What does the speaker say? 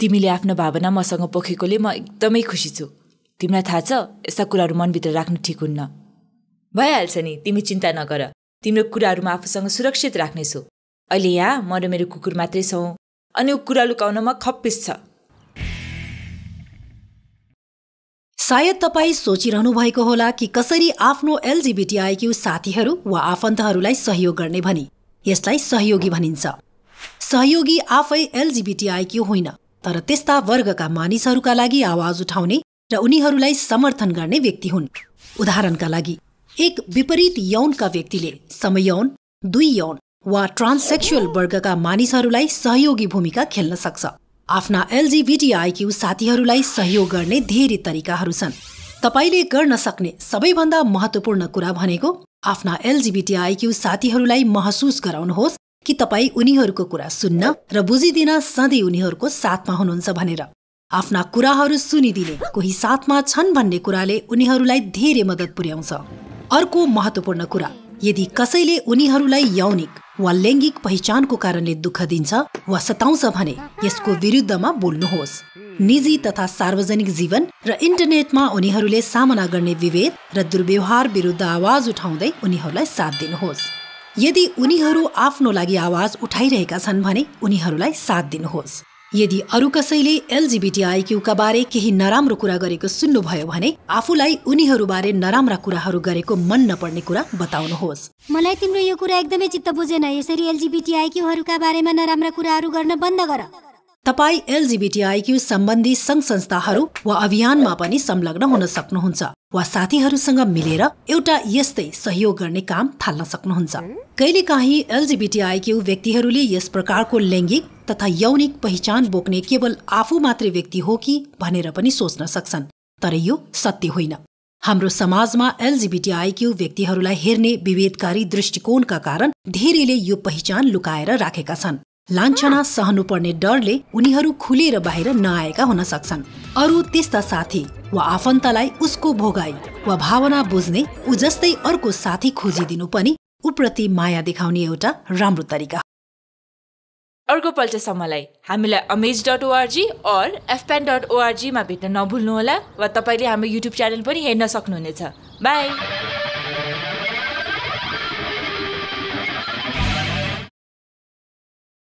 तिमीले आफ्नो भावना मसँग पोखेकोले म एकदमै खुसी छु तिमीलाई थाहा छ यस्ता कुराहरू मनभित्र राख्नु ठिक हुन्न भइहाल्छ नि तिमी चिन्ता नगर तिम्रो कुराहरू म आफूसँग सुरक्षित राख्नेछु अहिले यहाँ म र मेरो कुकुर मात्रै छौँ अनि ऊ कुरा लुकाउनमा खप्पिस छ सायद तपाईँ सोचिरहनु भएको होला कि कसरी आफ्नो एलजिबिटिआइक्यू साथीहरू वा आफन्तहरूलाई सहयोग गर्ने भनी यसलाई सहयोगी भनिन्छ सहयोगी आफै एलजिबिटिआइक्यू होइन तर त्यस्ता वर्गका मानिसहरूका लागि आवाज उठाउने र उनीहरूलाई समर्थन गर्ने व्यक्ति हुन् उदाहरणका लागि एक विपरीत यौनका व्यक्तिले समयौन दुई यौन वा ट्रान्ससेक्सुअल वर्गका मानिसहरूलाई सहयोगी भूमिका खेल्न सक्छ आफ्ना एलजीबीटीआइक्यू साथीहरूलाई सहयोग गर्ने धेरै तरिकाहरू छन् तपाईँले गर्न सक्ने सबैभन्दा महत्त्वपूर्ण कुरा भनेको आफ्ना एलजिबिटिआईक्यू साथीहरूलाई महसुस गराउनुहोस् कि तपाईँ उनीहरूको कुरा सुन्न र बुझिदिन सधैँ उनीहरूको साथमा हुनुहुन्छ भनेर आफ्ना कुराहरू सुनिदिने कोही साथमा छन् भन्ने कुराले उनीहरूलाई धेरै मद्दत पुर्याउँछ अर्को महत्त्वपूर्ण कुरा यदि कसैले उनीहरूलाई यौनिक वा लैङ्गिक पहिचानको कारणले दुःख दिन्छ वा सताउँछ भने यसको विरुद्धमा बोल्नुहोस् निजी तथा सार्वजनिक जीवन र इन्टरनेटमा उनीहरूले सामना गर्ने विभेद र दुर्व्यवहार विरुद्ध आवाज उठाउँदै उनीहरूलाई साथ दिनुहोस् यदि उनीहरू आफ्नो लागि आवाज उठाइरहेका छन् भने उनीहरूलाई साथ दिनुहोस् यदि अरू कसैले एलजिबिटिआइक्यूका बारे केही नराम्रो कुरा गरेको सुन्नुभयो भने आफूलाई उनीहरूबारे नराम्रा कुराहरू गरेको मन नपर्ने कुरा बताउनुहोस् मलाई तिम्रो यो कुरा एकदमै चित्त बुझेन यसरी एलजिबिटिआइक्यूहरूका बारेमा नराम्रा कुराहरू गर्न बन्द गर तपाईँ एलजिबिटिआइक्यू सम्बन्धी संघ संस्थाहरू वा अभियानमा पनि संलग्न हुन सक्नुहुन्छ वा साथीहरूसँग मिलेर एउटा यस्तै सहयोग गर्ने काम थाल्न सक्नुहुन्छ कहिलेकाहीँ एलजिबिटिआइक्यू व्यक्तिहरूले यस प्रकारको लैङ्गिक तथा यौनिक पहिचान बोक्ने केवल आफू मात्रै व्यक्ति हो कि भनेर पनि सोच्न सक्छन् तर यो सत्य होइन हाम्रो समाजमा एलजिबिटिआइक्यू व्यक्तिहरूलाई हेर्ने विभेदकारी दृष्टिकोणका कारण धेरैले यो पहिचान लुकाएर राखेका छन् लान्छना सहनुपर्ने डरले उनीहरू खुलेर बाहिर नआएका हुन सक्छन् अरू त्यस्ता साथी वा आफन्तलाई उसको भोगाई वा भावना बुझ्ने ऊ जस्तै अर्को साथी खोजिदिनु पनि उप्रति माया देखाउने एउटा राम्रो तरिका अर्कोपल्ट सम्मलाई हामीलाई अमेज डट ओआरजी अर एफपेन डट ओआरजीमा भेट्न नभुल्नुहोला वा तपाईँले हाम्रो युट्युब च्यानल पनि हेर्न सक्नुहुनेछ बाई